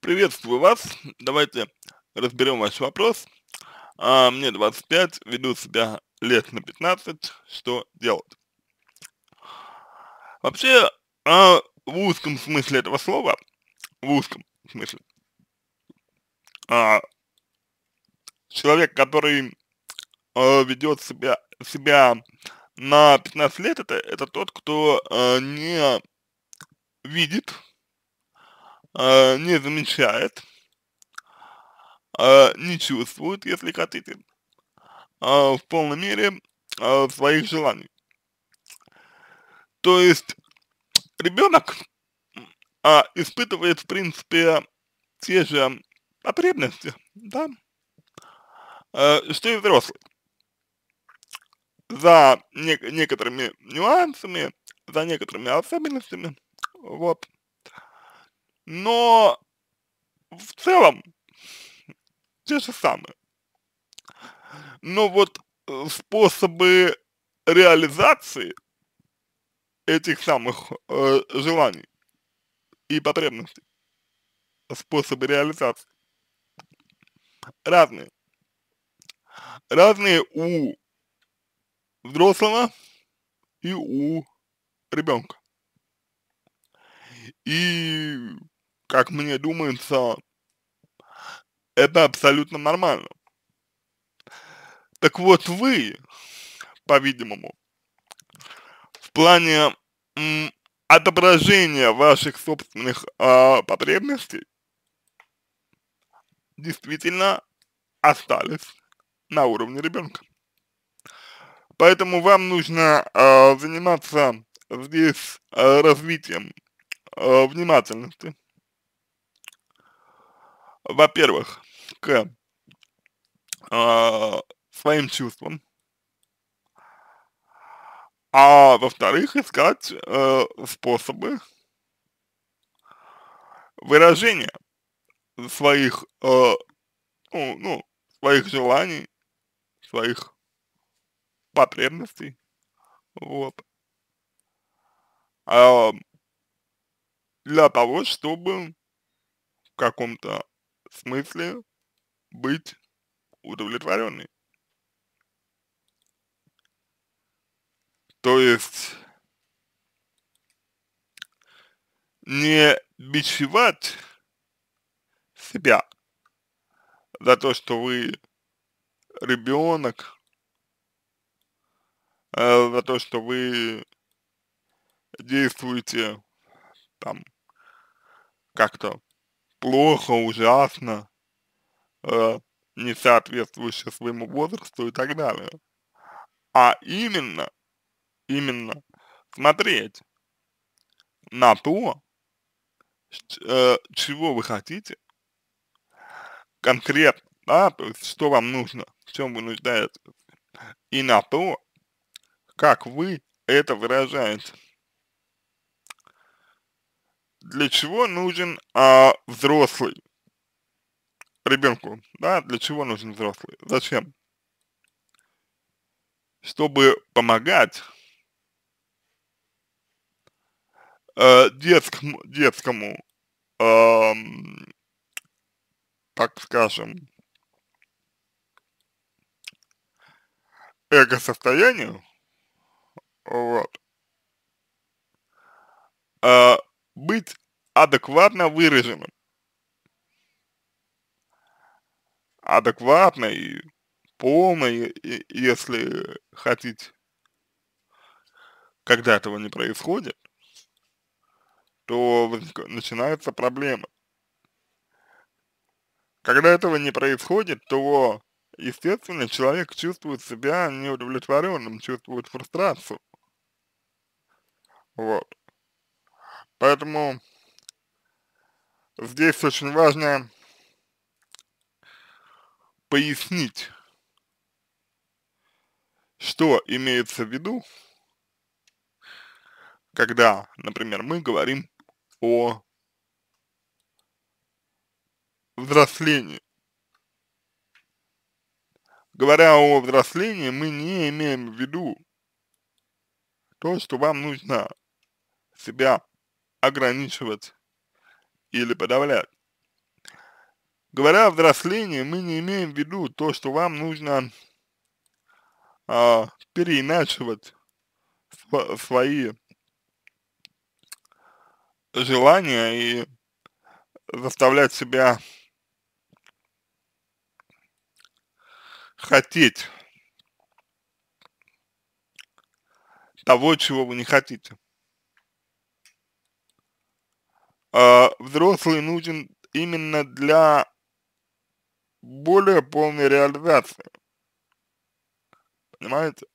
Приветствую вас. Давайте разберем ваш вопрос. А, мне 25, веду себя лет на 15. Что делать? Вообще, а, в узком смысле этого слова, в узком смысле, а, человек, который а, ведет себя, себя на 15 лет, это, это тот, кто а, не видит а, не замечает, а, не чувствует, если хотите, а, в полной мере своих желаний. То есть ребенок испытывает, в принципе, те же потребности, да, что и взрослый. За некоторыми нюансами, за некоторыми особенностями, вот но в целом те же самые. Но вот э, способы реализации этих самых э, желаний и потребностей, способы реализации разные. Разные у взрослого и у ребенка. И как мне думается, это абсолютно нормально. Так вот вы, по-видимому, в плане отображения ваших собственных э, потребностей действительно остались на уровне ребенка. Поэтому вам нужно э, заниматься здесь э, развитием э, внимательности, во-первых, к э, своим чувствам, а во-вторых, искать э, способы выражения своих, э, ну, ну, своих желаний, своих потребностей, вот, э, для того, чтобы в каком-то смысле быть удовлетворенной. То есть не бичевать себя за то, что вы ребенок, э, а за то, что вы действуете там как-то плохо, ужасно, э, не соответствующее своему возрасту и так далее. А именно, именно смотреть на то, э, чего вы хотите конкретно, да, то есть что вам нужно, в чем вы нуждаетесь, и на то, как вы это выражаете для чего нужен а, взрослый ребенку, да, для чего нужен взрослый, зачем? Чтобы помогать э, детскому, детскому э, так скажем, эго-состоянию, вот, э, быть адекватно выраженным. Адекватно и полно, если хотите. Когда этого не происходит, то начинается проблема. Когда этого не происходит, то, естественно, человек чувствует себя неудовлетворенным, чувствует фрустрацию. Вот. Поэтому здесь очень важно пояснить, что имеется в виду, когда, например, мы говорим о взрослении. Говоря о взрослении, мы не имеем в виду то, что вам нужно себя ограничивать или подавлять. Говоря о взрослении, мы не имеем в виду то, что вам нужно а, переиначивать свои желания и заставлять себя хотеть того, чего вы не хотите. А, взрослый нужен именно для более полной реализации. Понимаете?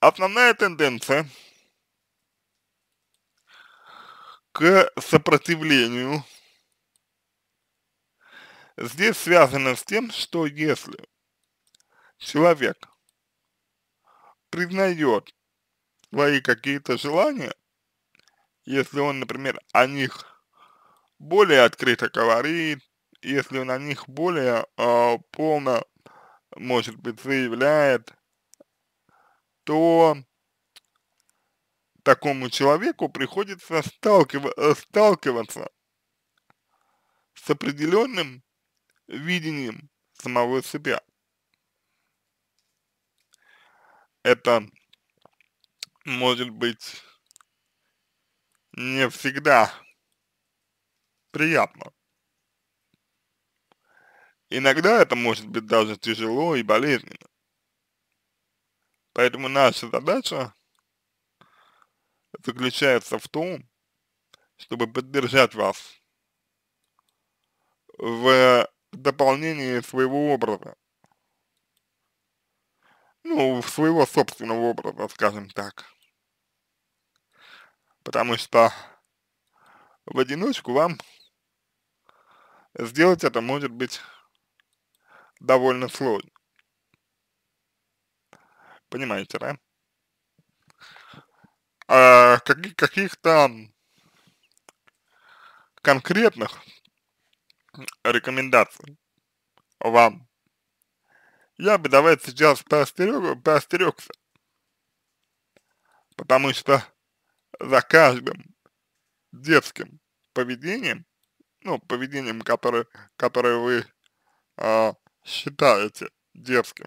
Основная тенденция к сопротивлению здесь связана с тем, что если человек признает свои какие-то желания, если он, например, о них более открыто говорит, если он о них более э, полно, может быть, заявляет, то такому человеку приходится сталкив... Э, сталкиваться с определенным видением самого себя. Это может быть не всегда приятно. Иногда это может быть даже тяжело и болезненно. Поэтому наша задача заключается в том, чтобы поддержать вас в дополнении своего образа. Ну, своего собственного образа, скажем так потому что в одиночку вам сделать это может быть довольно сложно. Понимаете, да? А каких, каких-то конкретных рекомендаций вам я бы давай сейчас поостерег, поостерегся, потому что за каждым детским поведением, ну, поведением, которое, которое вы э, считаете детским,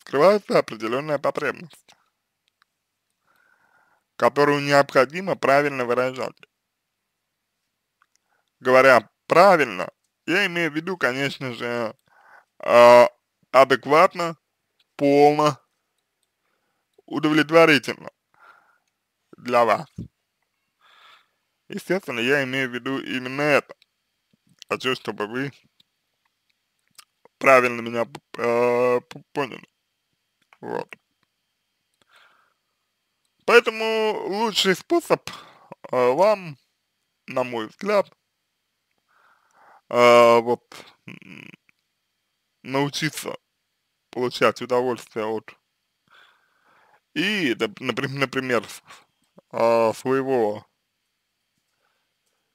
скрывается определенная потребность, которую необходимо правильно выражать. Говоря правильно, я имею в виду, конечно же, э, адекватно, полно, удовлетворительно для вас. Естественно, я имею в виду именно это. Хочу, чтобы вы правильно меня э, поняли. Вот. Поэтому лучший способ э, вам, на мой взгляд, э, вот научиться получать удовольствие от и, например, э, своего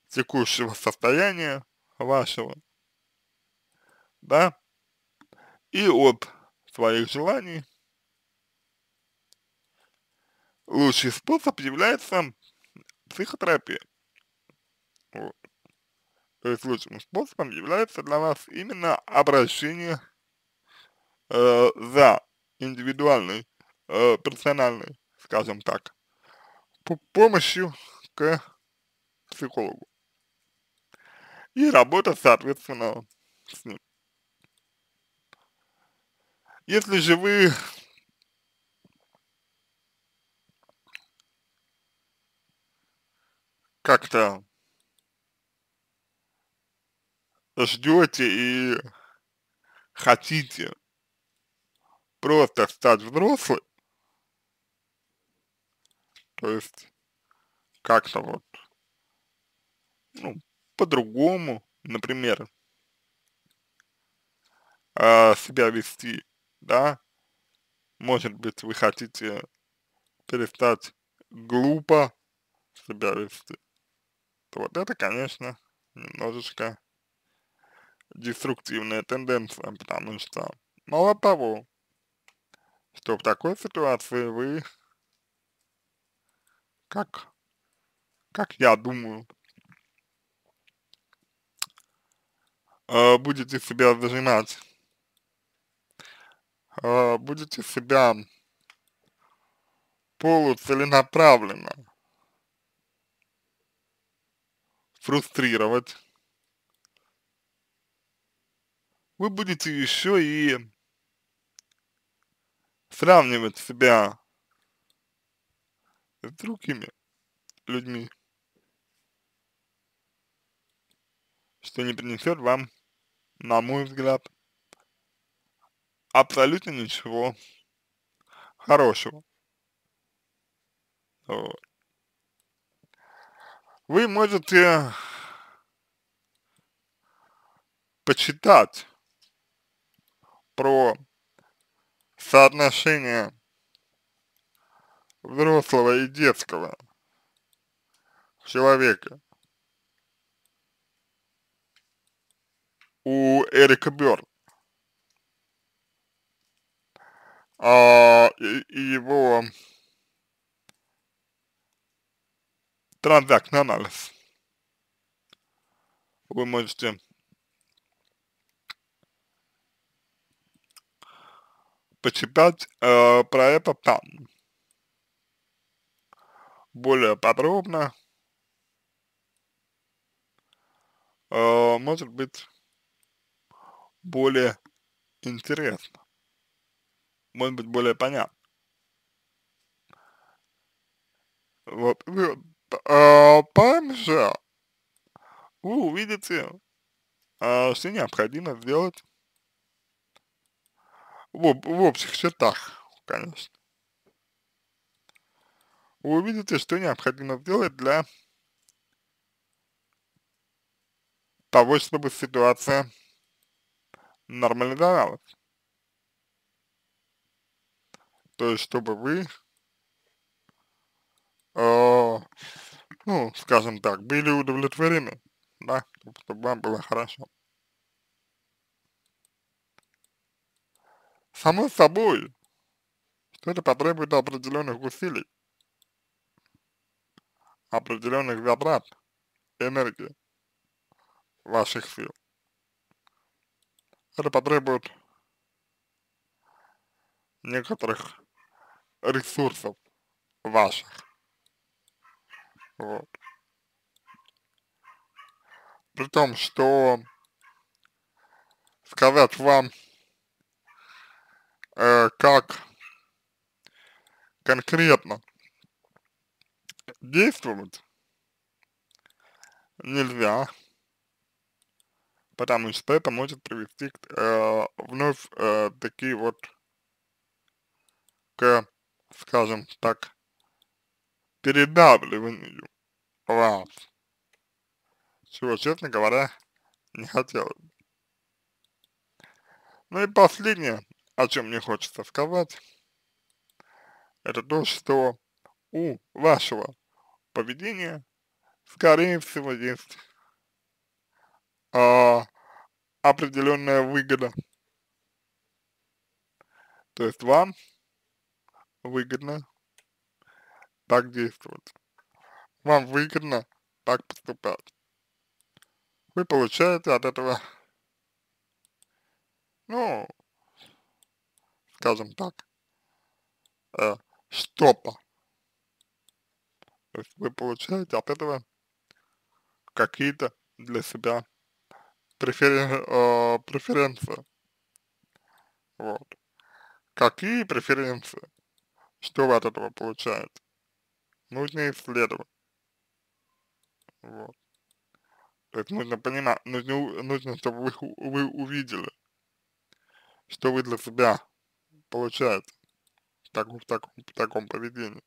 текущего состояния вашего, да, и от своих желаний. Лучший способ является психотерапия. Вот. То есть лучшим способом является для вас именно обращение э, за индивидуальной, э, персональной, скажем так, помощью к психологу. И работа, соответственно, с ним. Если же вы как-то ждете и хотите просто стать взрослым, то есть как-то вот ну, по-другому, например, а, себя вести, да, может быть, вы хотите перестать глупо себя вести, то вот это, конечно, немножечко деструктивная тенденция, потому что мало того, что в такой ситуации вы как, как я думаю, а, будете себя зажимать, а, будете себя полуцеленаправленно фрустрировать, вы будете еще и сравнивать себя с другими людьми, что не принесет вам, на мой взгляд, абсолютно ничего хорошего. Вот. Вы можете почитать про соотношение взрослого и детского человека. У Эрика Бёрн. А, и, и его транзактный анализ. Вы можете почитать э, про это там более подробно. Э, может быть, более интересно. Может быть, более понятно. Вот. Вы, э, также вы увидите, э, что необходимо сделать в, в общих чертах, конечно вы увидите, что необходимо сделать для того, чтобы ситуация нормализовалась. То есть, чтобы вы, э, ну, скажем так, были удовлетворены, да, чтобы вам было хорошо. Само собой, что это потребует определенных усилий определенных затрат энергии ваших сил. Это потребует некоторых ресурсов ваших. Вот. При том, что сказать вам, э, как конкретно действовать нельзя, потому что это может привести э, вновь э, такие вот к, скажем так, передавливанию вас, чего, честно говоря, не хотелось. Ну и последнее, о чем мне хочется сказать, это то, что у вашего поведения, скорее всего, есть а, определенная выгода. То есть вам выгодно так действовать. Вам выгодно так поступать. Вы получаете от этого, ну, скажем так, э, штопа. То есть вы получаете от этого какие-то для себя преферен, э, преференции. Вот. Какие преференции? Что вы от этого получаете? Нужно исследовать. Вот. То есть нужно понимать, нужно, нужно чтобы вы, вы увидели, что вы для себя получаете в таком, в таком, в таком поведении.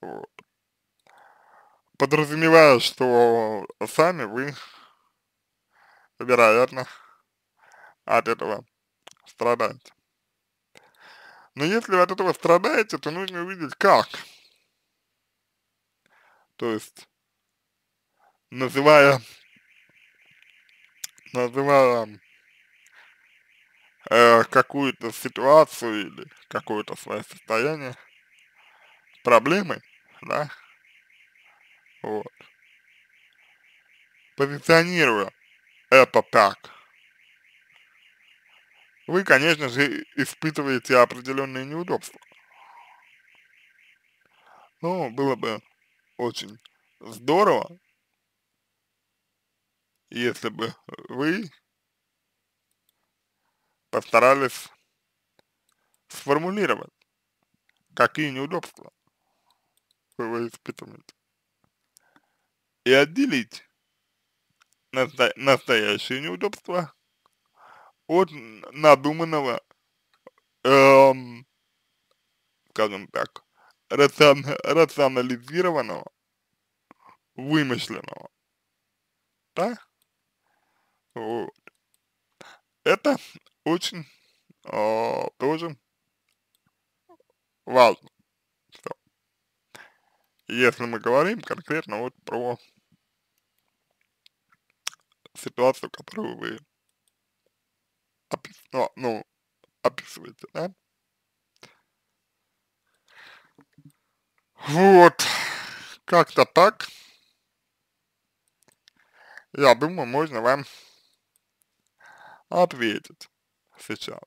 Вот. Подразумевая, что сами вы, вероятно, от этого страдаете. Но если вы от этого страдаете, то нужно увидеть как. То есть, называя, называя э, какую-то ситуацию или какое-то свое состояние проблемой, да? Вот. Позиционирую это так. Вы, конечно же, испытываете определенные неудобства. Ну, было бы очень здорово, если бы вы постарались сформулировать, какие неудобства воспитывать и отделить настоящее неудобство от надуманного, эм, скажем так, рацион рационализированного, вымышленного. Да? Вот. Это очень э, тоже важно если мы говорим конкретно вот про ситуацию, которую вы опис, ну, ну, описываете, да? Вот, как-то так, я думаю, можно вам ответить сейчас.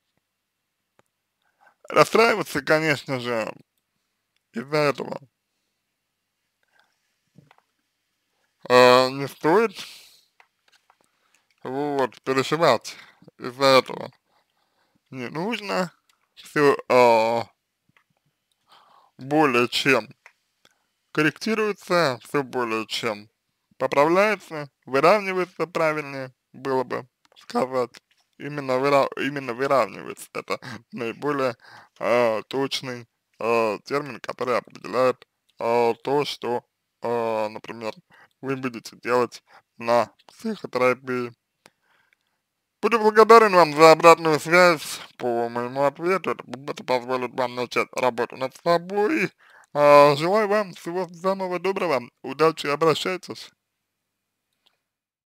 Расстраиваться, конечно же, из-за этого э, не стоит вот, переживать из-за этого. Не нужно все э, более чем корректируется, все более чем поправляется, выравнивается правильнее, было бы сказать. Именно, выра именно выравнивается. Это наиболее э, точный э, термин, который определяет э, то, что, э, например, вы будете делать на психотерапии. Буду благодарен вам за обратную связь по моему ответу. Это, это позволит вам начать работу над собой. А, желаю вам всего самого доброго. Удачи, обращайтесь.